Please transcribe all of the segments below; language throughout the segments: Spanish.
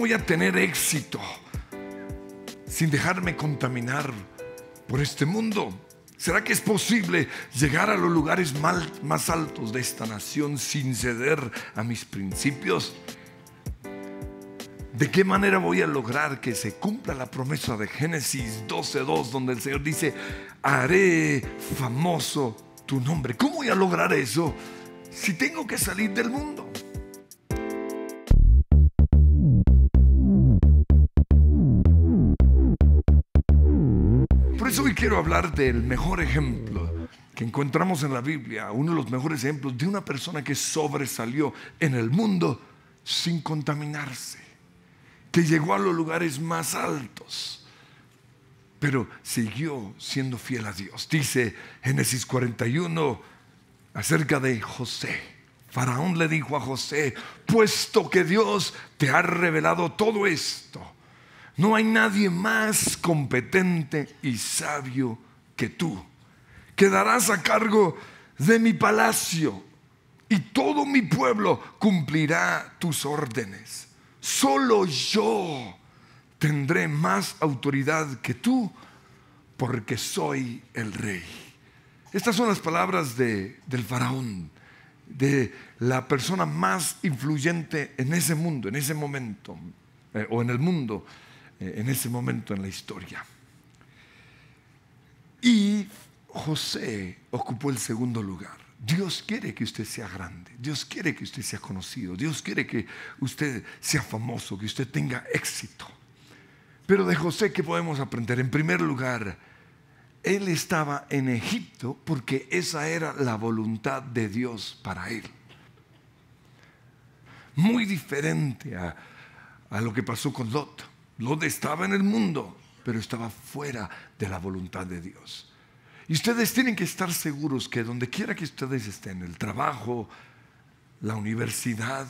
voy a tener éxito sin dejarme contaminar por este mundo? ¿Será que es posible llegar a los lugares más altos de esta nación sin ceder a mis principios? ¿De qué manera voy a lograr que se cumpla la promesa de Génesis 12.2 donde el Señor dice, haré famoso tu nombre? ¿Cómo voy a lograr eso si tengo que salir del mundo? hoy quiero hablar del mejor ejemplo que encontramos en la Biblia, uno de los mejores ejemplos de una persona que sobresalió en el mundo sin contaminarse, que llegó a los lugares más altos, pero siguió siendo fiel a Dios. Dice Génesis 41 acerca de José. Faraón le dijo a José, puesto que Dios te ha revelado todo esto, no hay nadie más competente y sabio que tú. Quedarás a cargo de mi palacio y todo mi pueblo cumplirá tus órdenes. Solo yo tendré más autoridad que tú porque soy el rey. Estas son las palabras del faraón, de la persona más influyente en ese mundo, en ese momento, eh, o en el mundo eh, en ese momento en la historia. Y José ocupó el segundo lugar. Dios quiere que usted sea grande, Dios quiere que usted sea conocido, Dios quiere que usted sea famoso, que usted tenga éxito. Pero de José, ¿qué podemos aprender? En primer lugar, él estaba en Egipto porque esa era la voluntad de Dios para él. Muy diferente a, a lo que pasó con Lot lo estaba en el mundo? Pero estaba fuera de la voluntad de Dios. Y ustedes tienen que estar seguros que donde quiera que ustedes estén, el trabajo, la universidad,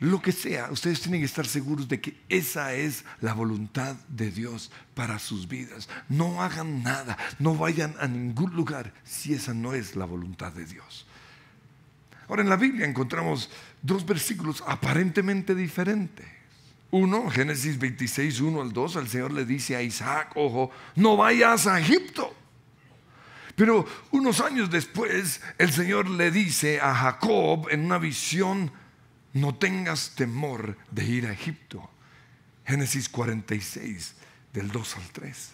lo que sea, ustedes tienen que estar seguros de que esa es la voluntad de Dios para sus vidas. No hagan nada, no vayan a ningún lugar si esa no es la voluntad de Dios. Ahora en la Biblia encontramos dos versículos aparentemente diferentes. 1, Génesis 26, 1 al 2, el Señor le dice a Isaac, ojo, no vayas a Egipto. Pero unos años después, el Señor le dice a Jacob en una visión, no tengas temor de ir a Egipto. Génesis 46, del 2 al 3.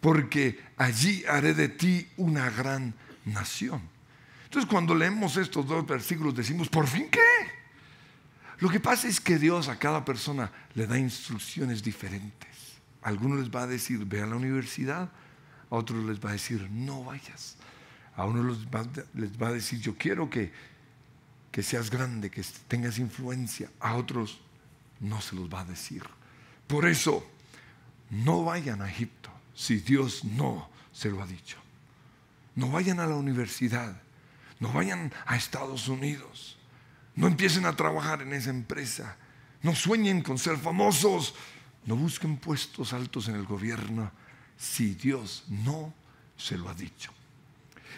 Porque allí haré de ti una gran nación. Entonces cuando leemos estos dos versículos decimos, ¿por fin qué? Lo que pasa es que Dios a cada persona le da instrucciones diferentes. A algunos les va a decir, ve a la universidad, a otros les va a decir, no vayas. A uno les va, a decir, yo quiero que, que seas grande, que tengas influencia. A otros no se los va a decir. Por eso, no vayan a Egipto si Dios no se lo ha dicho. No vayan a la universidad, no vayan a Estados Unidos no empiecen a trabajar en esa empresa. No sueñen con ser famosos. No busquen puestos altos en el gobierno si Dios no se lo ha dicho.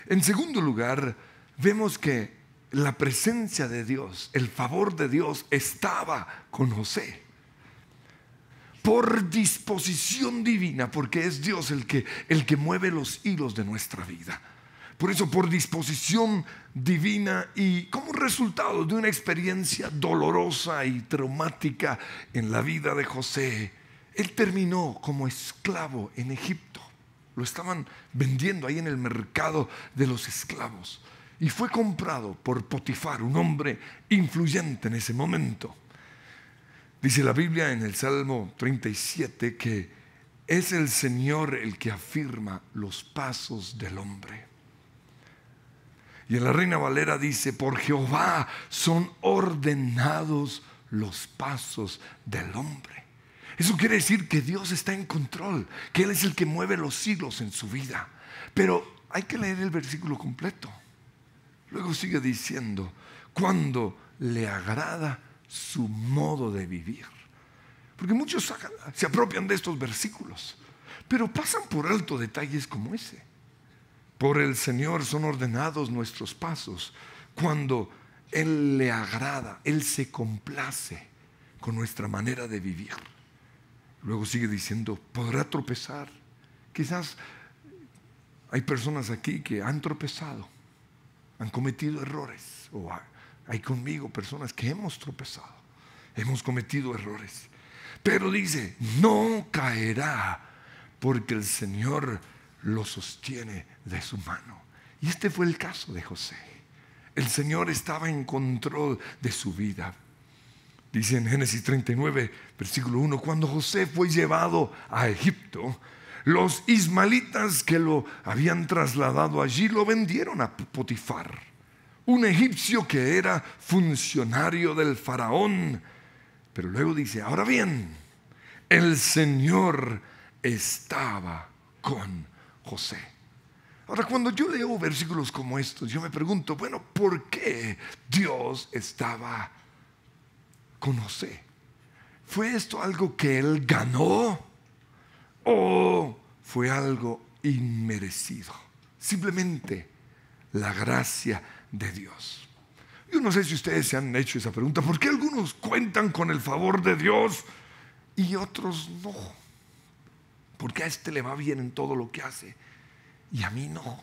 En segundo lugar, vemos que la presencia de Dios, el favor de Dios estaba con José. Por disposición divina, porque es Dios el que, el que mueve los hilos de nuestra vida. Por eso, por disposición divina y como resultado de una experiencia dolorosa y traumática en la vida de José, él terminó como esclavo en Egipto. Lo estaban vendiendo ahí en el mercado de los esclavos. Y fue comprado por Potifar, un hombre influyente en ese momento. Dice la Biblia en el Salmo 37 que es el Señor el que afirma los pasos del hombre. Y en la Reina Valera dice, por Jehová son ordenados los pasos del hombre. Eso quiere decir que Dios está en control, que Él es el que mueve los siglos en su vida. Pero hay que leer el versículo completo. Luego sigue diciendo, cuando le agrada su modo de vivir. Porque muchos se apropian de estos versículos, pero pasan por alto detalles como ese. Por el Señor son ordenados nuestros pasos cuando Él le agrada, Él se complace con nuestra manera de vivir. Luego sigue diciendo, podrá tropezar. Quizás hay personas aquí que han tropezado, han cometido errores, o hay conmigo personas que hemos tropezado, hemos cometido errores. Pero dice, no caerá porque el Señor lo sostiene de su mano. Y este fue el caso de José. El Señor estaba en control de su vida. Dice en Génesis 39, versículo 1, cuando José fue llevado a Egipto, los ismalitas que lo habían trasladado allí lo vendieron a Potifar, un egipcio que era funcionario del faraón. Pero luego dice, ahora bien, el Señor estaba con José. Ahora, cuando yo leo versículos como estos, yo me pregunto, bueno, ¿por qué Dios estaba con José? ¿Fue esto algo que él ganó o fue algo inmerecido? Simplemente la gracia de Dios. Yo no sé si ustedes se han hecho esa pregunta, ¿por qué algunos cuentan con el favor de Dios y otros no? ¿Por qué a este le va bien en todo lo que hace? y a mí no.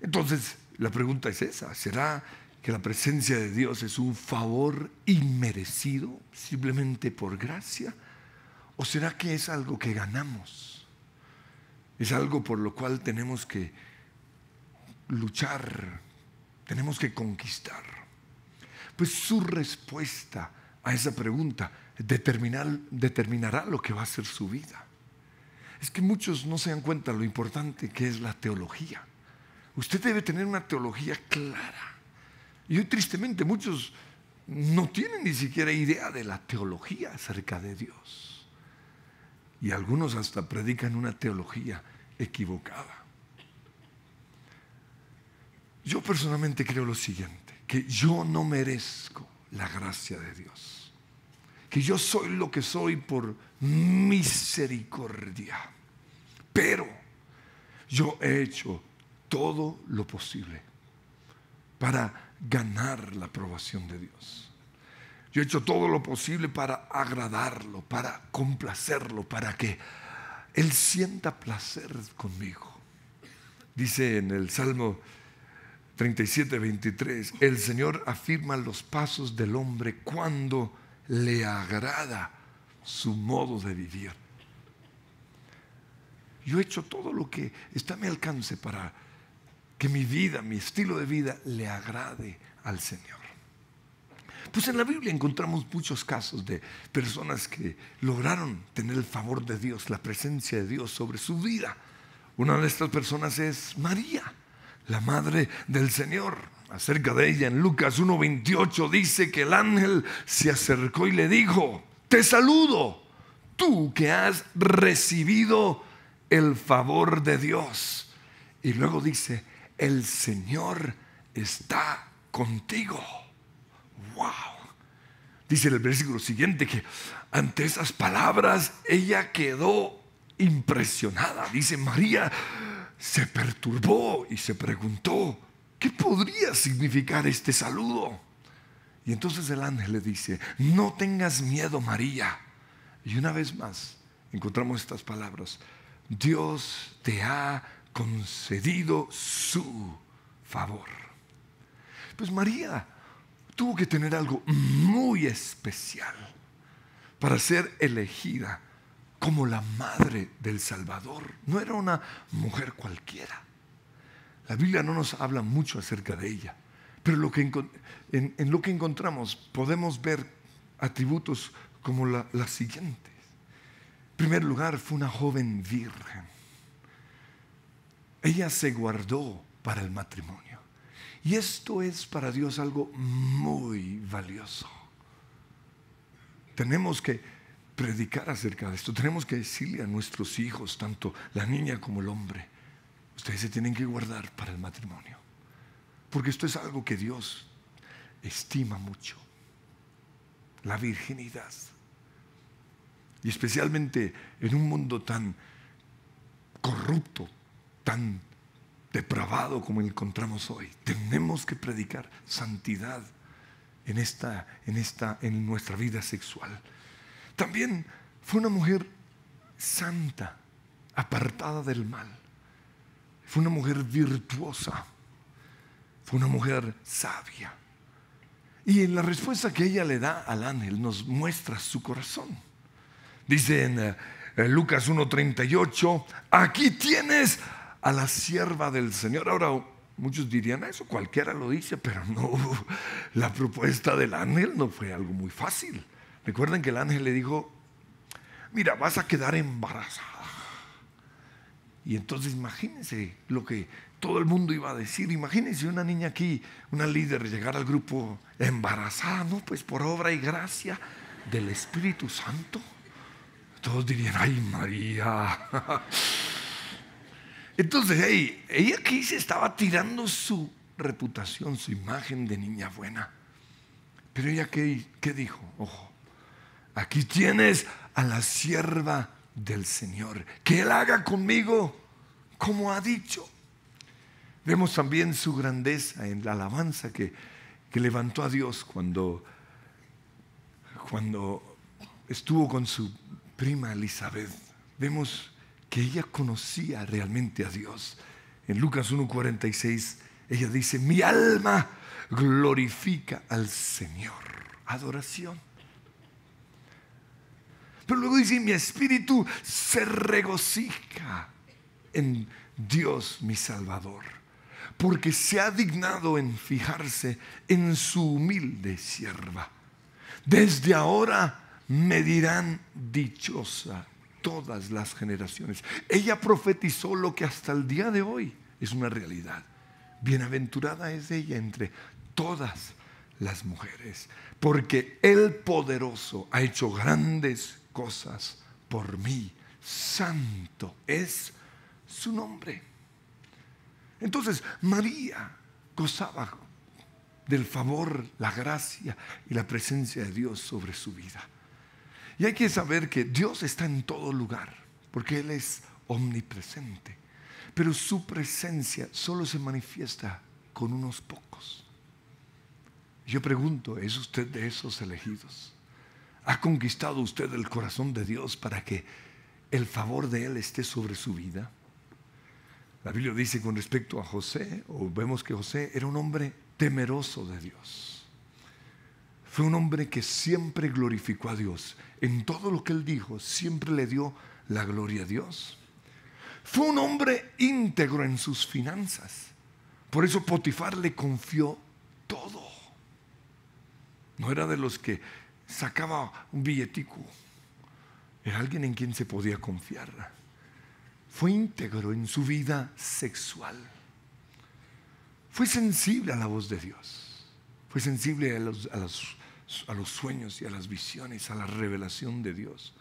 Entonces, la pregunta es esa, ¿será que la presencia de Dios es un favor inmerecido simplemente por gracia? ¿O será que es algo que ganamos? Es algo por lo cual tenemos que luchar, tenemos que conquistar. Pues su respuesta a esa pregunta determinará lo que va a ser su vida. Es que muchos no se dan cuenta lo importante que es la teología. Usted debe tener una teología clara. Y hoy tristemente muchos no tienen ni siquiera idea de la teología acerca de Dios. Y algunos hasta predican una teología equivocada. Yo personalmente creo lo siguiente, que yo no merezco la gracia de Dios que yo soy lo que soy por misericordia. Pero yo he hecho todo lo posible para ganar la aprobación de Dios. Yo he hecho todo lo posible para agradarlo, para complacerlo, para que Él sienta placer conmigo. Dice en el Salmo 37, 23, el Señor afirma los pasos del hombre cuando le agrada su modo de vivir. Yo he hecho todo lo que está a mi alcance para que mi vida, mi estilo de vida le agrade al Señor. Pues en la Biblia encontramos muchos casos de personas que lograron tener el favor de Dios, la presencia de Dios sobre su vida. Una de estas personas es María, la madre del Señor acerca de ella en Lucas 1.28 dice que el ángel se acercó y le dijo, te saludo, tú que has recibido el favor de Dios. Y luego dice, el Señor está contigo. ¡Wow! Dice el versículo siguiente que ante esas palabras ella quedó impresionada. Dice María, se perturbó y se preguntó, ¿qué podría significar este saludo? Y entonces el ángel le dice, no tengas miedo María. Y una vez más encontramos estas palabras, Dios te ha concedido su favor. Pues María tuvo que tener algo muy especial para ser elegida como la madre del Salvador. No era una mujer cualquiera la Biblia no nos habla mucho acerca de ella, pero en, lo que encontramos podemos ver atributos como las siguientes. En primer lugar, fue una joven virgen. Ella se guardó para el matrimonio. Y esto es para Dios algo muy valioso. Tenemos que predicar acerca de esto. Tenemos que decirle a nuestros hijos, tanto la niña como el hombre, Ustedes se tienen que guardar para el matrimonio. Porque esto es algo que Dios estima mucho. La virginidad. Y especialmente en un mundo tan corrupto, tan depravado como encontramos hoy. Tenemos que predicar santidad en, en, esta, en nuestra vida sexual. También fue una mujer santa, apartada del mal. Fue una mujer virtuosa. Fue una mujer sabia. Y en la respuesta que ella le da al ángel nos muestra su corazón. Dice en eh, Lucas 1.38, aquí tienes a la sierva del Señor. Ahora muchos dirían ah, eso, cualquiera lo dice, pero no, la propuesta del ángel no fue algo muy fácil. Recuerden que el ángel le dijo, mira, vas a quedar embarazada. Y entonces imagínense lo que todo el mundo iba a decir. Imagínense una niña aquí, una líder, llegar al grupo embarazada, ¿no? Pues por obra y gracia del Espíritu Santo. Todos dirían, ay María. Entonces, ella aquí se estaba tirando su reputación, su imagen de niña buena. Pero ella qué, qué dijo, ojo, aquí tienes a la sierva del Señor. Que Él haga conmigo como ha dicho. Vemos también su grandeza en la alabanza que, levantó a Dios cuando, cuando estuvo con su prima Elizabeth. Vemos que ella conocía realmente a Dios. En Lucas 1.46 ella dice, mi alma glorifica al Señor. Adoración luego dice, mi espíritu se regocija en Dios mi Salvador, porque se ha dignado en fijarse en su humilde sierva. Desde ahora me dirán dichosa todas las generaciones. Ella profetizó lo que hasta el día de hoy es una realidad. Bienaventurada es ella entre todas las mujeres, porque el poderoso ha hecho grandes cosas por mí. Santo es su nombre. Entonces María gozaba del favor, la gracia y la presencia de Dios sobre su vida. Y hay que saber que Dios está en todo lugar, porque Él es omnipresente. Pero su presencia solo se manifiesta con unos pocos. Yo pregunto, ¿es usted de esos elegidos? ¿Ha conquistado usted el corazón de Dios para que el favor de Él esté sobre su vida? La Biblia dice con respecto a José, o vemos que José era un hombre temeroso de Dios. Fue un hombre que siempre glorificó a Dios. En todo lo que él dijo, siempre le dio la gloria a Dios. Fue un hombre íntegro en sus finanzas. Por eso Potifar le confió todo. No era de los que sacaba un billetico. Era alguien en quien se podía confiar. Fue íntegro en su vida sexual. Fue sensible a la voz de Dios. Fue sensible a los, sueños y a las visiones, a la revelación de Dios.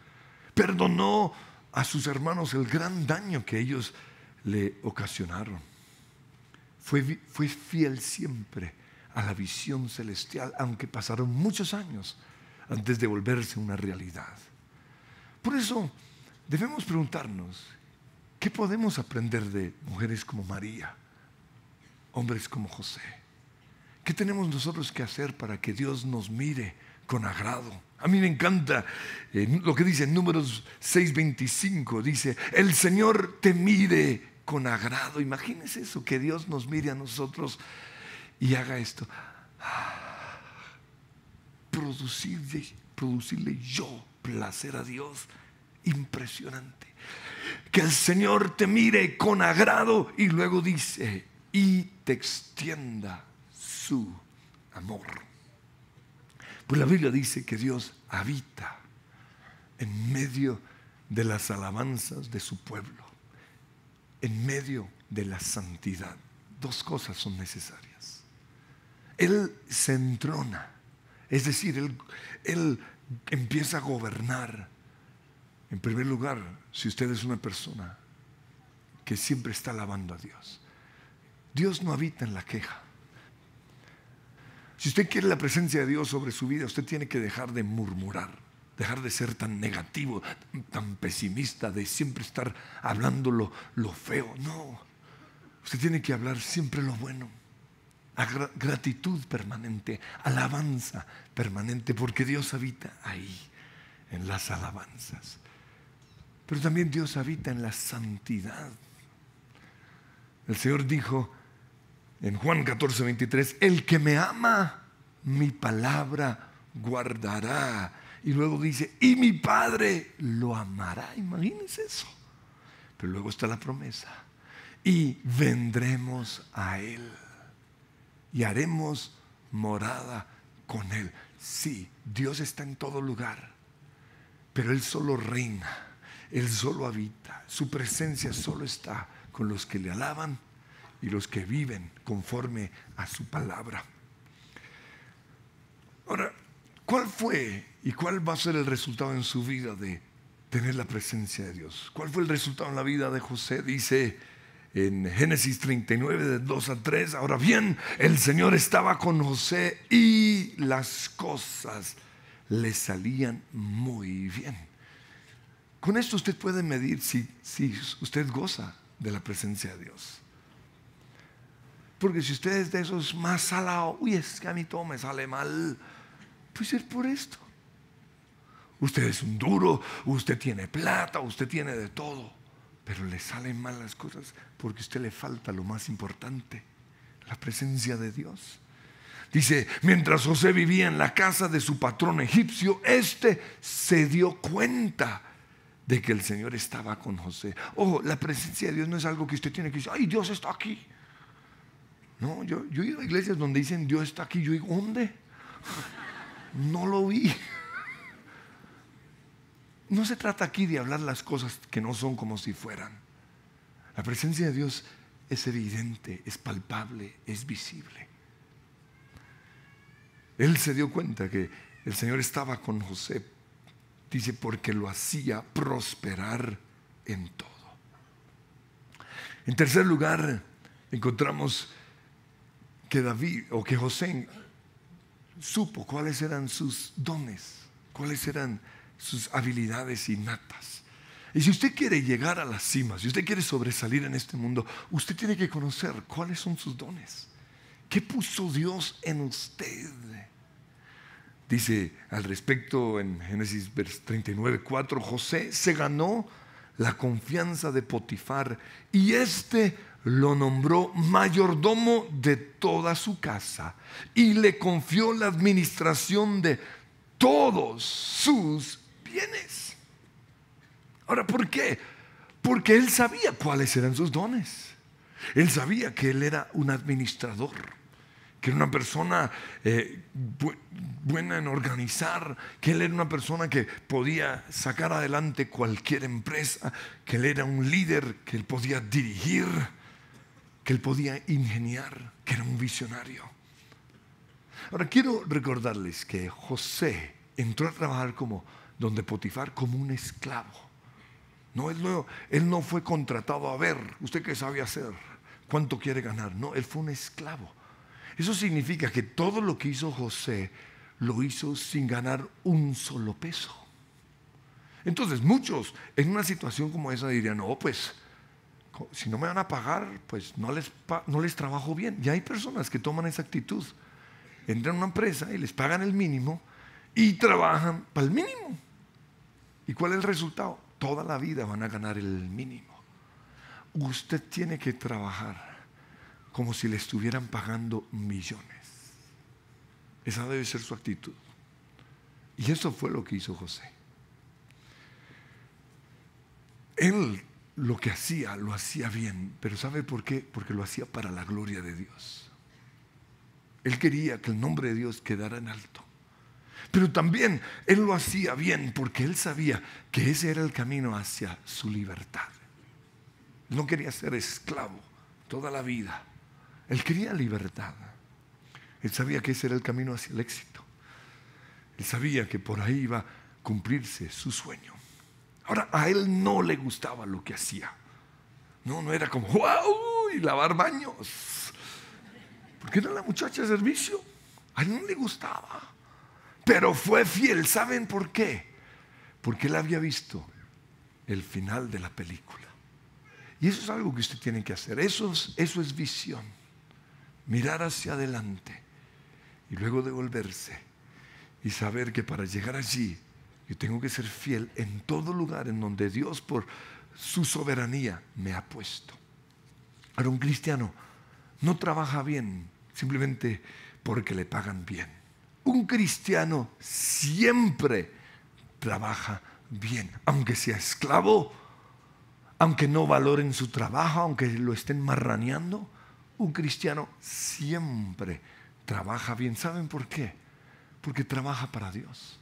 Perdonó a sus hermanos el gran daño que ellos le ocasionaron. fue fiel siempre a la visión celestial, aunque pasaron muchos años antes de volverse una realidad. Por eso debemos preguntarnos, ¿qué podemos aprender de mujeres como María, hombres como José? ¿Qué tenemos nosotros que hacer para que Dios nos mire con agrado? A mí me encanta eh, lo que dice en Números 6:25, dice, el Señor te mire con agrado. Imagínense eso, que Dios nos mire a nosotros y haga esto. Ah producirle, producirle yo placer a Dios. Impresionante. Que el Señor te mire con agrado y luego dice, y te extienda su amor. Pues la Biblia dice que Dios habita en medio de las alabanzas de su pueblo, en medio de la santidad. Dos cosas son necesarias. Él se entrona es decir, él, él empieza a gobernar. En primer lugar, si usted es una persona que siempre está alabando a Dios, Dios no habita en la queja. Si usted quiere la presencia de Dios sobre su vida, usted tiene que dejar de murmurar, dejar de ser tan negativo, tan pesimista, de siempre estar hablando lo feo. No, usted tiene que hablar siempre lo bueno a gratitud permanente, alabanza permanente, porque Dios habita ahí, en las alabanzas. Pero también Dios habita en la santidad. El Señor dijo en Juan 14, 23, el que me ama, mi palabra guardará. Y luego dice, y mi Padre lo amará. Imagínense eso. Pero luego está la promesa. Y vendremos a Él y haremos morada con Él. Sí, Dios está en todo lugar, pero Él solo reina, Él solo habita, su presencia solo está con los que le alaban y los que viven conforme a su palabra. Ahora, ¿cuál fue y cuál va a ser el resultado en su vida de tener la presencia de Dios? ¿Cuál fue el resultado en la vida de José? Dice, en Génesis 39, de 2 a 3. Ahora bien, el Señor estaba con José y las cosas le salían muy bien. Con esto usted puede medir si, si usted goza de la presencia de Dios. Porque si usted es de esos más salados, uy, es que a mí todo me sale mal, pues es por esto. Usted es un duro, usted tiene plata, usted tiene de todo pero le salen mal las cosas porque a usted le falta lo más importante, la presencia de Dios. Dice, mientras José vivía en la casa de su patrón egipcio, este se dio cuenta de que el Señor estaba con José. Ojo, la presencia de Dios no es algo que usted tiene que decir, ay, Dios está aquí. No, yo, yo he ido a iglesias donde dicen, Dios está aquí. Yo digo, ¿dónde? No lo vi. No se trata aquí de hablar las cosas que no son como si fueran. La presencia de Dios es evidente, es palpable, es visible. Él se dio cuenta que el Señor estaba con José, dice, porque lo hacía prosperar en todo. En tercer lugar, encontramos que David o que José supo cuáles eran sus dones, cuáles eran sus habilidades innatas. Y si usted quiere llegar a las cimas, si usted quiere sobresalir en este mundo, usted tiene que conocer cuáles son sus dones. ¿Qué puso Dios en usted? Dice al respecto en Génesis 39, 4, José se ganó la confianza de Potifar y éste lo nombró mayordomo de toda su casa y le confió la administración de todos sus tienes. Ahora, ¿por qué? Porque él sabía cuáles eran sus dones. Él sabía que él era un administrador, que era una persona eh, buena en organizar, que él era una persona que podía sacar adelante cualquier empresa, que él era un líder, que él podía dirigir, que él podía ingeniar, que era un visionario. Ahora quiero recordarles que José entró a trabajar como donde Potifar como un esclavo. No, él no, él no fue contratado a ver, ¿usted qué sabe hacer? ¿Cuánto quiere ganar? No, él fue un esclavo. Eso significa que todo lo que hizo José lo hizo sin ganar un solo peso. Entonces muchos en una situación como esa dirían, no, pues si no me van a pagar, pues no les, no les trabajo bien. Y hay personas que toman esa actitud. Entran a una empresa y les pagan el mínimo y trabajan para el mínimo. ¿Y cuál es el resultado? Toda la vida van a ganar el mínimo. Usted tiene que trabajar como si le estuvieran pagando millones. Esa debe ser su actitud. Y eso fue lo que hizo José. Él lo que hacía, lo hacía bien, pero ¿sabe por qué? Porque lo hacía para la gloria de Dios. Él quería que el nombre de Dios quedara en alto. Pero también Él lo hacía bien porque Él sabía que ese era el camino hacia su libertad. No quería ser esclavo toda la vida. Él quería libertad. Él sabía que ese era el camino hacia el éxito. Él sabía que por ahí iba a cumplirse su sueño. Ahora, a él no le gustaba lo que hacía. No, no era como, wow, y lavar baños. Porque era la muchacha de servicio. A él no le gustaba pero fue fiel. ¿Saben por qué? Porque él había visto el final de la película. Y eso es algo que usted tiene que hacer. Eso es, eso es visión. Mirar hacia adelante y luego devolverse y saber que para llegar allí yo tengo que ser fiel en todo lugar en donde Dios por su soberanía me ha puesto. Ahora un cristiano no trabaja bien simplemente porque le pagan bien un cristiano siempre trabaja bien, aunque sea esclavo, aunque no valoren su trabajo, aunque lo estén marraneando, un cristiano siempre trabaja bien. ¿Saben por qué? Porque trabaja para Dios.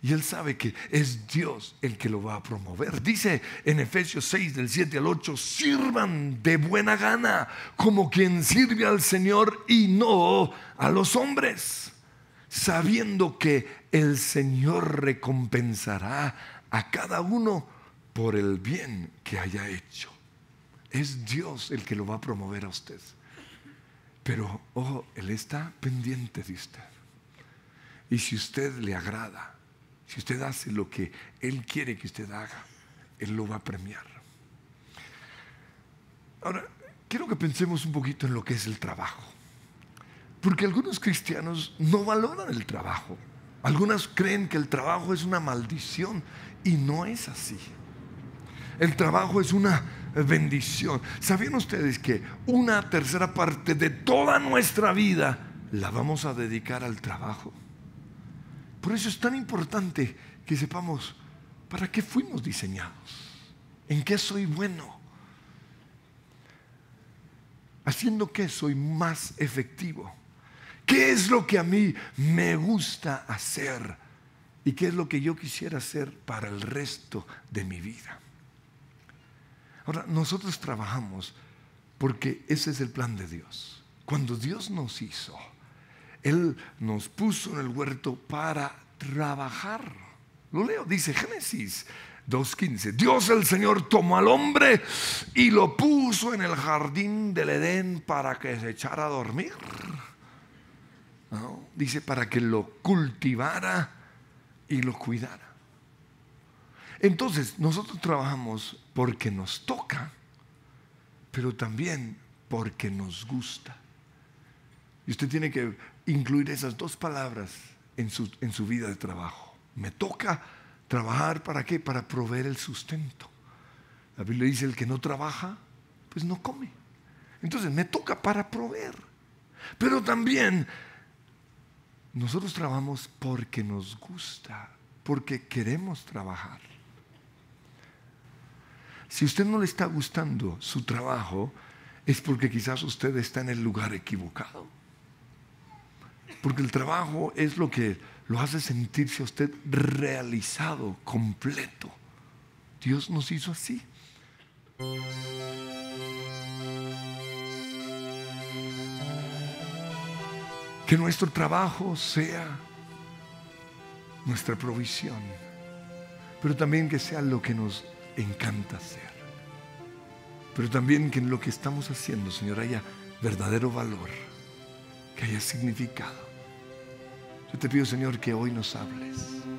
Y él sabe que es Dios el que lo va a promover. Dice en Efesios 6 del 7 al 8, sirvan de buena gana como quien sirve al Señor y no a los hombres sabiendo que el Señor recompensará a cada uno por el bien que haya hecho. Es Dios el que lo va a promover a usted. Pero, ojo, Él está pendiente de usted. Y si usted le agrada, si usted hace lo que Él quiere que usted haga, Él lo va a premiar. Ahora, quiero que pensemos un poquito en lo que es el trabajo. Porque algunos cristianos no valoran el trabajo. Algunos creen que el trabajo es una maldición y no es así. El trabajo es una bendición. ¿Sabían ustedes que una tercera parte de toda nuestra vida la vamos a dedicar al trabajo? Por eso es tan importante que sepamos para qué fuimos diseñados, en qué soy bueno, haciendo que soy más efectivo. ¿Qué es lo que a mí me gusta hacer? ¿Y qué es lo que yo quisiera hacer para el resto de mi vida? Ahora, nosotros trabajamos porque ese es el plan de Dios. Cuando Dios nos hizo, Él nos puso en el huerto para trabajar. Lo leo, dice Génesis 2.15. Dios el Señor tomó al hombre y lo puso en el jardín del Edén para que se echara a dormir Dice, para que lo cultivara y lo cuidara. Entonces, nosotros trabajamos porque nos toca, pero también porque nos gusta. Y usted tiene que incluir esas dos palabras en su, en su vida de trabajo. Me toca trabajar para qué? Para proveer el sustento. La Biblia dice, el que no trabaja, pues no come. Entonces me toca para proveer. Pero también nosotros trabajamos porque nos gusta, porque queremos trabajar. Si usted no le está gustando su trabajo, es porque quizás usted está en el lugar equivocado. Porque el trabajo es lo que lo hace sentirse a usted realizado, completo. Dios nos hizo así. Que nuestro trabajo sea nuestra provisión, pero también que sea lo que nos encanta hacer. Pero también que en lo que estamos haciendo, Señor, haya verdadero valor, que haya significado. Yo te pido, Señor, que hoy nos hables.